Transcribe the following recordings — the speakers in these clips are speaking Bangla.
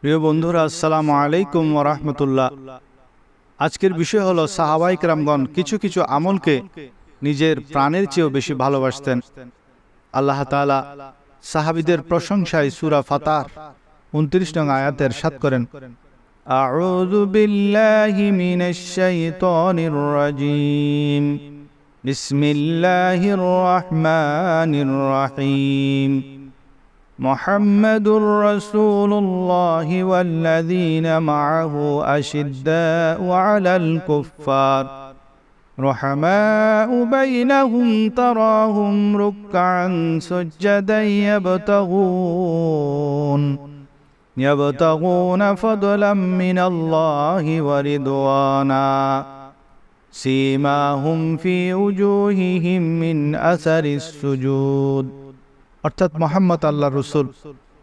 প্রিয় বন্ধুরা আসসালাম আলাইকুম ওরহমতুল্লাহ আজকের বিষয় হলো সাহাবাইক রামগণ কিছু কিছু আমলকে নিজের প্রাণের চেয়েও বেশি ভালোবাসতেন আল্লাহ তালা সাহাবিদের প্রশংসায় সুরা ফাতার উনত্রিশ নং আয়াতের সাত করেন أعوذ بالله من الشيطان محمد رسول الله والذين معه أشداء على الكفار رحماء بينهم تراهم ركعا سجدا يبتغون يبتغون فضلا من الله ورضوانا سيماهم في وجوههم من أثر السجود অর্থাৎ মোহাম্মদ আল্লাহ রসুল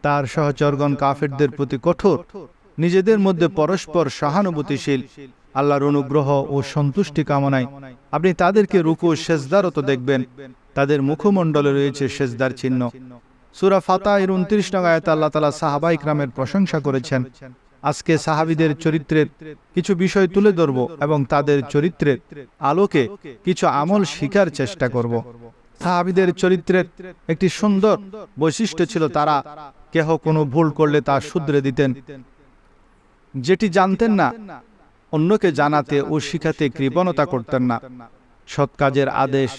তার সহচরগণ কাফেরদের প্রতি কঠোর নিজেদের মধ্যে পরস্পর সহানুভূতিশীল আল্লাহর অনুগ্রহ ও সন্তুষ্টি কামনায় আপনি তাদেরকে রুকু সেজদারত দেখবেন তাদের মুখমণ্ডলে রয়েছে সেজদার চিহ্ন সুরা ফাতা এর উনত্রিশ নগায়ত আল্লাহ তালা সাহাবা ইকরামের প্রশংসা করেছেন আজকে সাহাবিদের চরিত্রের কিছু বিষয় তুলে ধরব এবং তাদের চরিত্রের আলোকে কিছু আমল শিকার চেষ্টা করব সাহাবিদের চরিত্রের একটি সুন্দর বৈশিষ্ট্য ছিল তারা কেহ কোনো ভুল করলে তা শুধরে দিতেন যেটি জানতেন না অন্যকে জানাতে ও শিখাতে কৃপণতা করতেন না সৎ কাজের আদেশ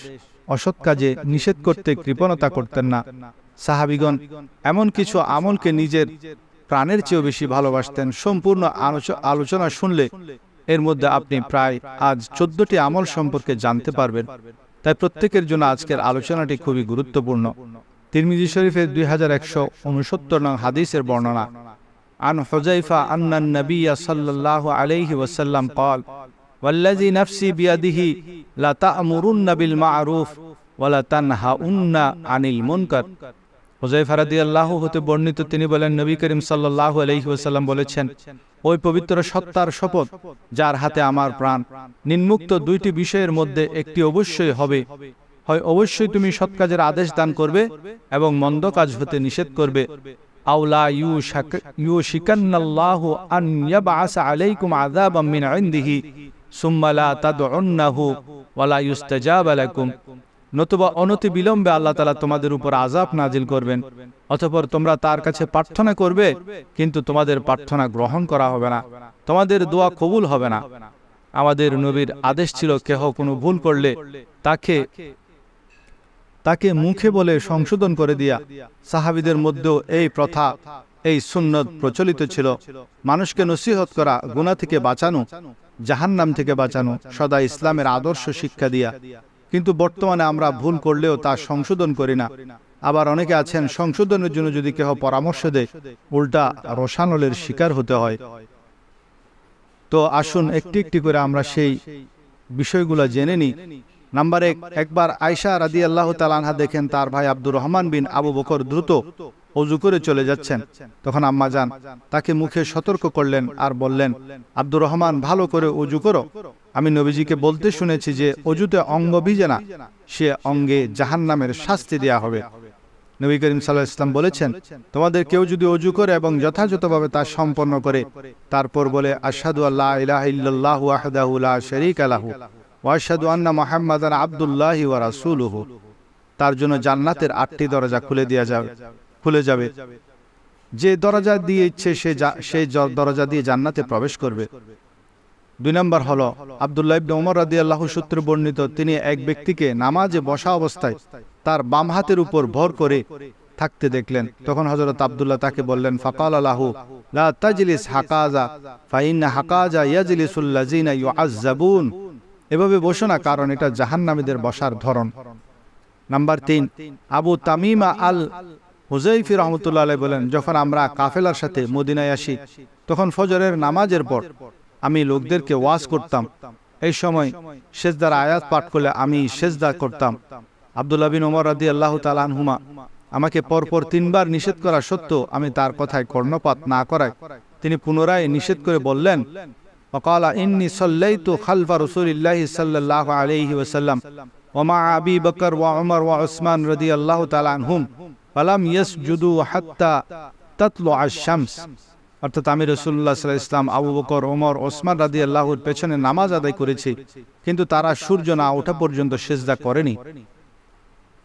অসৎ কাজে নিষেধ করতে কৃপণতা করতেন না সাহাবিগণ এমন কিছু আমলকে নিজের প্রাণের চেয়েও বেশি ভালোবাসতেন সম্পূর্ণ আলোচনা শুনলে এর মধ্যে আপনি প্রায় আজ চোদ্দটি আমল সম্পর্কে জানতে পারবেন তাই প্রত্যেকের জন্য আজকের আলোচনাটি খুবই গুরুত্বপূর্ণ তিরমিজি শরীফের দুই হাজার একশো উনসত্তর নং হাদিসের বর্ণনা আন হজাইফা আন্নান নবিয়া সাল্লাহ আলাইহি ওয়াসাল্লাম কল والذي نفسي بيده لا تأمرن بالمعروف ولا تنهون عن المنكر হুজাই ফারাদি আল্লাহ হতে বর্ণিত তিনি বলেন নবী করিম সাল্লাহ আলহিহাসাল্লাম বলেছেন ওই পবিত্র সত্তার শপথ যার হাতে আমার প্রাণ নিম্মুক্ত দুইটি বিষয়ের মধ্যে একটি অবশ্যই হবে হয় অবশ্যই তুমি সৎ কাজের আদেশ দান করবে এবং মন্দ কাজ হতে নিষেধ করবে আউলা ইউ আন আলাইকুম নতুবা অনতি বিলম্বে আল্লাহ তালা তোমাদের উপর আজাব নাজিল করবেন অতপর তোমরা তার কাছে প্রার্থনা করবে কিন্তু তোমাদের প্রার্থনা গ্রহণ করা হবে না তোমাদের দোয়া কবুল হবে না আমাদের নবীর আদেশ ছিল কেহ কোনো ভুল করলে তাকে তাকে মুখে বলে সংশোধন করে দিয়া সাহাবিদের মধ্যেও এই প্রথা এই সুন্নত প্রচলিত ছিল মানুষকে নসিহত করা গুণা থেকে বাঁচানো জাহান্নাম থেকে বাঁচানো সদা ইসলামের আদর্শ শিক্ষা দিয়া কিন্তু বর্তমানে আমরা ভুল করলেও তা সংশোধন করি না আবার অনেকে আছেন সংশোধনের জন্য যদি কেহ পরামর্শ দেয় উল্টা রসানলের শিকার হতে হয় তো আসুন একটি একটি করে আমরা সেই বিষয়গুলো জেনে নিই নাম্বার এক একবার আয়সা রাদি আল্লাহ তালানহা দেখেন তার ভাই আব্দুর রহমান বিন আবু বকর দ্রুত অজু করে চলে যাচ্ছেন তখন আম্মা যান তাকে মুখে সতর্ক করলেন আর বললেন আব্দুর রহমান ভালো করে অজু করো আমি নবীজিকে বলতে শুনেছি যে অজুতে অঙ্গ ভিজে না সে অঙ্গে জাহান নামের শাস্তি দেয়া হবে নবী করিম সাল্লাহ ইসলাম বলেছেন তোমাদের কেউ যদি অজু করে এবং যথাযথভাবে তা সম্পন্ন করে তারপর বলে আসাদু আল্লাহ ইলাহ ইল্লাহ শরিক আলাহু ওয়াশাদু আন্না মোহাম্মদ আবদুল্লাহি ওয়া রাসুলহ তার জন্য জান্নাতের আটটি দরজা খুলে দেওয়া যাবে খুলে যাবে যে দরজা দিয়ে ইচ্ছে সে সেই দরজা দিয়ে জান্নাতে প্রবেশ করবে দুই নম্বর হলো আবদুল্লাহ ইবনে ওমর রাদিয়াল্লাহু সূত্রে বর্ণিত তিনি এক ব্যক্তিকে নামাজে বসা অবস্থায় তার বাম হাতের উপর ভর করে থাকতে দেখলেন তখন হযরত আবদুল্লাহ তাকে বললেন ফাকাল আলাহু লা তাজলিস হাকাজা ফাইন হাকাজা ইয়াজলিসুল্লাযিনা ইউআযযাবুন এভাবে বসো না কারণ এটা জাহান্নামীদের বসার ধরন নাম্বার তিন আবু তামিমা আল হুজাইফি রহমতুল্লাহ বলেন যখন আমরা কাফেলার সাথে মদিনায় আসি তখন ফজরের নামাজের পর আমি লোকদেরকে ওয়াজ করতাম এই সময় সেজদার আয়াত পাঠ করলে আমি সেজদা করতাম আবদুল্লা বিন ওমর রাদি আল্লাহ তালহুমা আমাকে পরপর তিনবার নিষেধ করা সত্ত্বেও আমি তার কথায় কর্ণপাত না করায় তিনি পুনরায় নিষেধ করে বললেন وقال إني صليت خلف رسول الله صلى الله عليه وسلم ومع أبي بكر وعمر وعثمان رضي الله تعالى عنهم يسجدوا حتى تطلع الشمس অর্থাৎ আমি রসুল্লাহ ইসলাম আবু বকর ওমর ওসমান রাদি আল্লাহর পেছনে নামাজ আদায় করেছি কিন্তু তারা সূর্য না ওঠা পর্যন্ত সেজদা করেনি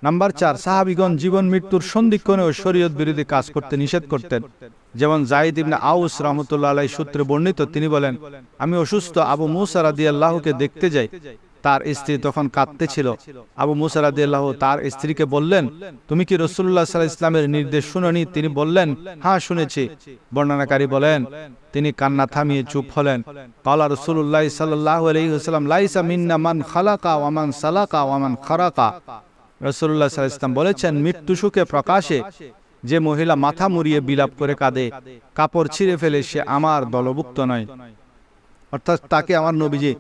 নাম্বার চার সাহাবিগণ জীবন মৃত্যুর ও শরীয়ত বিরোধী কাজ করতে নিষেধ করতেন যেমন জাহিদ ইবনা আউস রহমতুল্লাহ আলাই সূত্রে বর্ণিত তিনি বলেন আমি অসুস্থ আবু মুসা রাদি আল্লাহকে দেখতে যাই তার স্ত্রী তখন কাঁদতেছিল আবু মুসা রাদি আল্লাহ তার স্ত্রীকে বললেন তুমি কি রসুল্লাহ সাল্লাহ ইসলামের নির্দেশ শুননি তিনি বললেন হ্যাঁ শুনেছি বর্ণনাকারী বলেন তিনি কান্না থামিয়ে চুপ হলেন কালা রসুল্লাহ সাল্লাহ লাইসা মিন্না মান খালাকা ওয়ামান সালাকা ওয়ামান খারাকা রসুল্লাহ সাল্লাহ ইসলাম বলেছেন মৃত্যু সুখে প্রকাশে যে মহিলা মাথা মুড়িয়ে বিলাপ করে কাঁদে কাপড় ছিঁড়ে ফেলে সে আমার দলভুক্ত নয় অর্থাৎ তাকে আমার নবীজি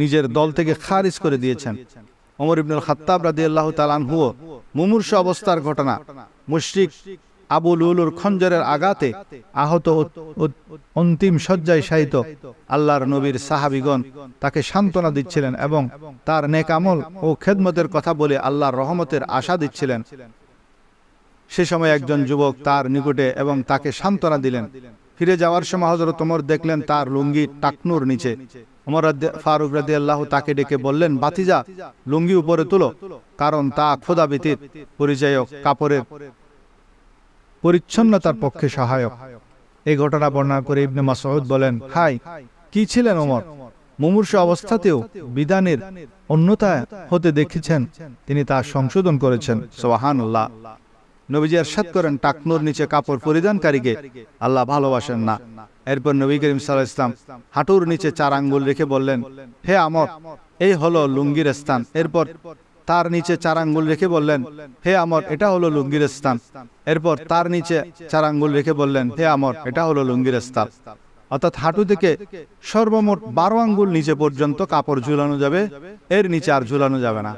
নিজের দল থেকে খারিজ করে দিয়েছেন অমর ইবনুল খাত্তাব রাদি আল্লাহ তালানহুও মুমূর্ষ অবস্থার ঘটনা মুশ্রিক আবুল উলুর খঞ্জরের আগাতে আহত অন্তিম শয্যায় শায়িত আল্লাহর নবীর সাহাবিগণ তাকে সান্ত্বনা দিচ্ছিলেন এবং তার নেকামল ও খেদমতের কথা বলে আল্লাহর রহমতের আশা দিচ্ছিলেন সে সময় একজন যুবক তার নিকটে এবং তাকে সান্ত্বনা দিলেন ফিরে যাওয়ার সময় হজরত ওমর দেখলেন তার লুঙ্গি টাকনুর নিচে ওমর ফারুক রাজি আল্লাহ তাকে ডেকে বললেন বাতিজা লুঙ্গি উপরে তুলো কারণ তা খোদা ব্যতীত পরিচয়ক কাপড়ের পরিচ্ছন্নতার পক্ষে সহায়ক এই ঘটনা বর্ণনা করে ইবনে মাসউদ বলেন হাই কি ছিলেন ওমর মুমূর্ষ অবস্থাতেও বিধানের অন্যতা হতে দেখেছেন তিনি তা সংশোধন করেছেন সোহানুল্লাহ নবীজি এরশাদ করেন টাকনোর নিচে কাপড় পরিধানকারীকে আল্লাহ ভালোবাসেন না এরপর নবী করিম সাল্লাহ ইসলাম হাঁটুর নিচে চার আঙ্গুল রেখে বললেন হে আমর এই হলো লুঙ্গির স্থান এরপর তার নিচে চার আঙ্গুল রেখে বললেন হে আমর এটা হলো লুঙ্গির স্থান এরপর তার নিচে চার আঙ্গুল রেখে বললেন হে আমর এটা হলো লুঙ্গির স্থান অর্থাৎ হাঁটু থেকে সর্বমোট বারো আঙ্গুল নিচে পর্যন্ত কাপড় ঝুলানো যাবে এর নিচে আর ঝুলানো যাবে না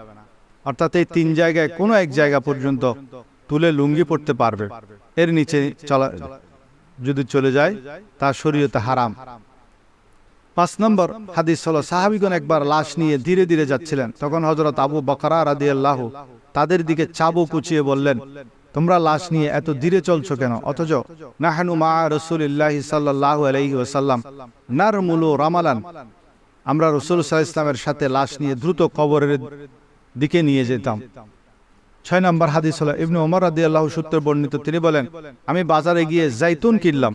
অর্থাৎ এই তিন জায়গায় কোনো এক জায়গা পর্যন্ত তুলে লুঙ্গি পড়তে পারবে এর নিচে চলা যদি চলে যায় তা শরীয়তে হারাম পাঁচ নম্বর হাদিস হল সাহাবিগণ একবার লাশ নিয়ে ধীরে ধীরে যাচ্ছিলেন তখন হজরত আবু বকরা রাদি আল্লাহ তাদের দিকে চাবু কুচিয়ে বললেন তোমরা লাশ নিয়ে এত ধীরে চলছো কেন অথচ নাহানু মা রসুলিল্লাহি সাল্লাহ আলহি ওসাল্লাম নার নারমুলু রামালান আমরা রসুল সাল্লাহ ইসলামের সাথে লাশ নিয়ে দ্রুত কবরের দিকে নিয়ে যেতাম ছয় নম্বর হাদিস হল ইবনু ওমর রাদি আল্লাহ সূত্রে বর্ণিত তিনি বলেন আমি বাজারে গিয়ে জাইতুন কিনলাম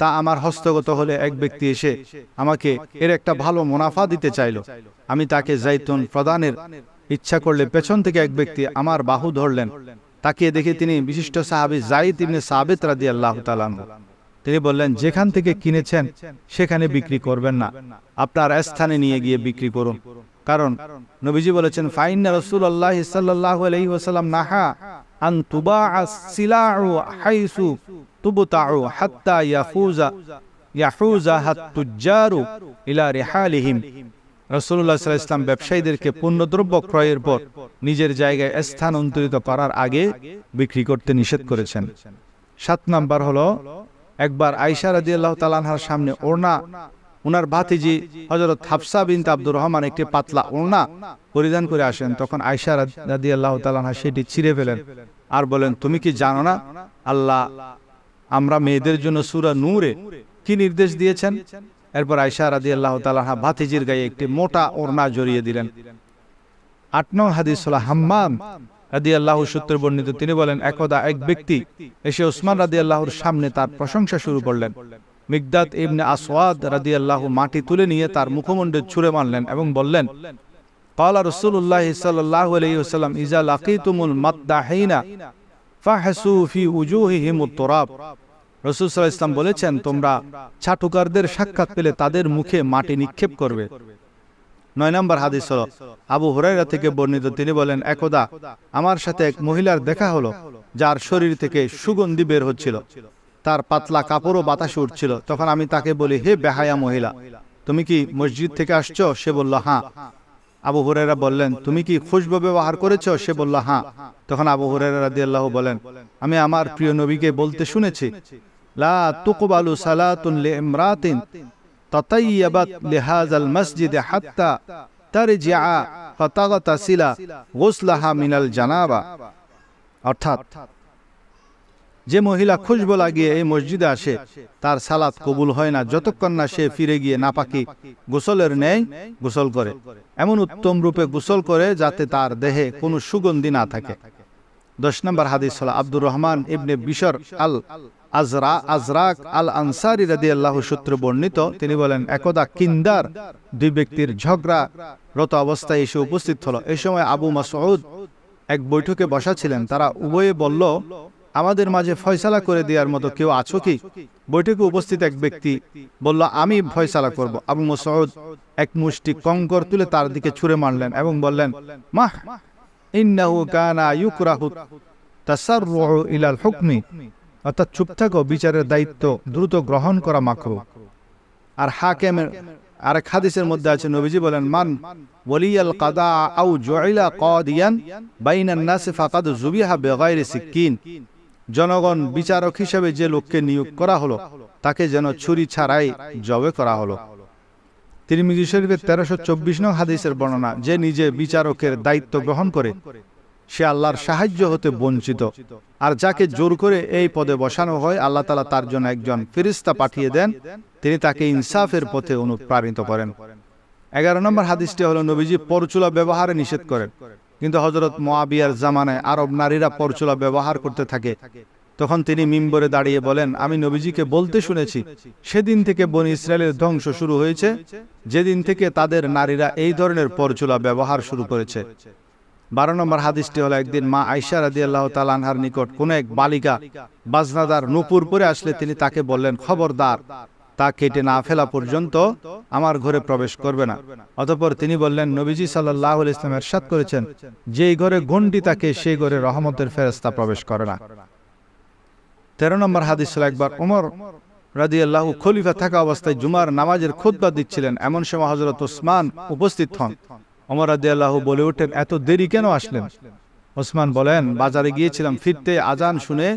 তা আমার হস্তগত হলে এক ব্যক্তি এসে আমাকে এর একটা ভালো মুনাফা দিতে চাইল আমি তাকে জাইতুন প্রদানের ইচ্ছা করলে পেছন থেকে এক ব্যক্তি আমার বাহু ধরলেন তাকে দেখে তিনি বিশিষ্ট সাহাবি জাইদ ইবনে সাবেত রাদি আল্লাহ তালাহ তিনি বললেন যেখান থেকে কিনেছেন সেখানে বিক্রি করবেন না আপনার স্থানে নিয়ে গিয়ে বিক্রি করুন কারণ নবীজি বলেছেন ফাইন রসুল আল্লাহ সাল্লাহ নাহা আন তুবা হাইসু হাত্তা ইয়াফুজা ইলা রসুল্লাহ সাল্লাহ ইসলাম ব্যবসায়ীদেরকে পণ্যদ্রব্য ক্রয়ের পর নিজের জায়গায় স্থানান্তরিত করার আগে বিক্রি করতে নিষেধ করেছেন সাত নাম্বার হলো একবার আইসা রাজি আল্লাহ তালানহার সামনে ওড়না উনার ভাতিজি হজরত হাফসা বিন আব্দুর রহমান একটি পাতলা ওড়না পরিধান করে আসেন তখন আয়সা রাজি আল্লাহ তালানহা সেটি ছিঁড়ে ফেলেন আর বলেন তুমি কি জানো না আল্লাহ আমরা মেয়েদের জন্য সুরা নূরে কি নির্দেশ দিয়েছেন এরপর আয়সা রাজি আল্লাহ তালাহা ভাতিজির গায়ে একটি মোটা ওড়না জড়িয়ে দিলেন আট নং হাদিস হাম্মাম রাদি আল্লাহ সূত্রে বর্ণিত তিনি বলেন একদা এক ব্যক্তি এসে ওসমান রাদি আল্লাহর সামনে তার প্রশংসা শুরু করলেন মিগদাত ইবনে আসওয়াদ রাদি আল্লাহ মাটি তুলে নিয়ে তার মুখমণ্ডে ছুঁড়ে মারলেন এবং বললেন বলেছেন তোমরা ছাটুকারদের সাক্ষাৎ পেলে তাদের মুখে মাটি নিক্ষেপ করবে নয় নম্বর হাদিস হল আবু হুরাইরা থেকে বর্ণিত তিনি বলেন একদা আমার সাথে এক মহিলার দেখা হলো যার শরীর থেকে সুগন্ধি বের হচ্ছিল তার পাতলা কাপড়ও বাতাসে উঠছিল তখন আমি তাকে বলি হে বেহায়া মহিলা তুমি কি মসজিদ থেকে আসছো সে বলল হ্যাঁ আবু হুরেরা বললেন তুমি কি খুশবো ব্যবহার করেছ সে বলল হ্যাঁ তখন আবু হুরেরা রাদিয়াল্লাহ বলেন আমি আমার প্রিয় নবীকে বলতে শুনেছি লা তুকবালু সালাতুন লি ইমরাতিন تطيبت لهذا المسجد حتى ترجع فتغتسل غسلها من الجنابা অর্থাৎ যে মহিলা খুশবো লাগিয়ে এই মসজিদে আসে তার সালাত কবুল হয় না যতক্ষণ না সে ফিরে গিয়ে পাকি গোসলের ন্যায় গোসল করে এমন উত্তম রূপে গোসল করে যাতে তার দেহে কোনো সুগন্ধি না থাকে দশ নম্বর হাদিস হল আব্দুর রহমান ইবনে বিশর আল আজরা আজরাক আল আনসারি রাদি আল্লাহ সূত্রে বর্ণিত তিনি বলেন একদা কিন্দার দুই ব্যক্তির ঝগড়া রত অবস্থায় এসে উপস্থিত হলো এই সময় আবু মাসউদ এক বৈঠকে বসা ছিলেন তারা উভয়ে বলল আমাদের মাঝে ফয়সালা করে দেওয়ার মতো কেউ আছো কি বৈঠকে উপস্থিত এক ব্যক্তি বলল আমি ফয়সালা করব আবু মসউদ এক মুষ্টি কঙ্কর তুলে তার দিকে ছুঁড়ে মারলেন এবং বললেন মাহ ইন্নাহু কানা ইউকরাহু তাসাররু ইলাল হুকমি অর্থাৎ চুপ থাকো বিচারের দায়িত্ব দ্রুত গ্রহণ করা মাখব আর হাকেমের আরেক হাদিসের মধ্যে আছে নবীজি বলেন মান ওলিয়াল কাদা আউ জয়লা কদিয়ান বাইনান নাসি ফাকাদ জুবিহা বেগাইরে সিকিন জনগণ বিচারক হিসেবে যে লোককে নিয়োগ করা হলো তাকে যেন ছুরি ছাড়াই জবে করা হলো মিজি শরীফের তেরোশো চব্বিশ নং হাদিসের বর্ণনা যে নিজে বিচারকের দায়িত্ব গ্রহণ করে সে আল্লাহর সাহায্য হতে বঞ্চিত আর যাকে জোর করে এই পদে বসানো হয় আল্লাহ তালা তার জন্য একজন ফিরিস্তা পাঠিয়ে দেন তিনি তাকে ইনসাফের পথে অনুপ্রাণিত করেন এগারো নম্বর হাদিসটি হল নবীজি পরচুলা ব্যবহারে নিষেধ করেন কিন্তু হজরত মোয়াবিয়ার জামানায় আরব নারীরা পরচুলা ব্যবহার করতে থাকে তখন তিনি মিম্বরে দাঁড়িয়ে বলেন আমি নবীজিকে বলতে শুনেছি সেদিন থেকে বন ইসরায়েলের ধ্বংস শুরু হয়েছে যেদিন থেকে তাদের নারীরা এই ধরনের পরচুলা ব্যবহার শুরু করেছে বারো নম্বর হাদিসটি হলো একদিন মা আইসা রাদি আল্লাহ তালানহার নিকট কোনো এক বালিকা বাজনাদার নুপুর পরে আসলে তিনি তাকে বললেন খবরদার তা কেটে না ফেলা পর্যন্ত আমার ঘরে প্রবেশ করবে না অতপর তিনি বললেন নবীজি সাল্লাহ ইসলাম সাত করেছেন যেই ঘরে গন্ডি তাকে সেই ঘরে রহমতের ফেরস্তা প্রবেশ করে না তেরো নম্বর হাদিস একবার ওমর রাজি আল্লাহ খলিফা থাকা অবস্থায় জুমার নামাজের খুদ্া দিচ্ছিলেন এমন সময় হজরত ওসমান উপস্থিত হন অমর আদি আল্লাহ বলে ওঠেন এত দেরি কেন আসলেন ওসমান বলেন বাজারে গিয়েছিলাম ফিরতে আজান শুনে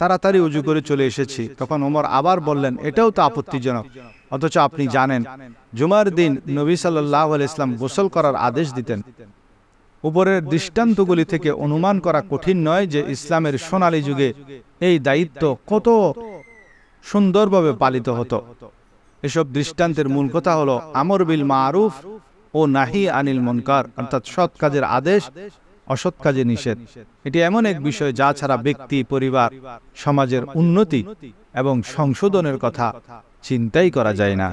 তাড়াতাড়ি উজু করে চলে এসেছি তখন ওমর আবার বললেন এটাও তো আপত্তিজনক অথচ আপনি জানেন জুমার দিন নবী সাল্লাহ ইসলাম গোসল করার আদেশ দিতেন উপরের দৃষ্টান্তগুলি থেকে অনুমান করা কঠিন নয় যে ইসলামের সোনালী যুগে এই দায়িত্ব কত সুন্দরভাবে পালিত হতো এসব দৃষ্টান্তের মূল কথা হলো আমর বিল মারুফ ও নাহি আনিল মনকার অর্থাৎ সৎ কাজের আদেশ অসৎ কাজে নিষেধ এটি এমন এক বিষয় যা ছাড়া ব্যক্তি পরিবার সমাজের উন্নতি এবং সংশোধনের কথা চিন্তাই করা যায় না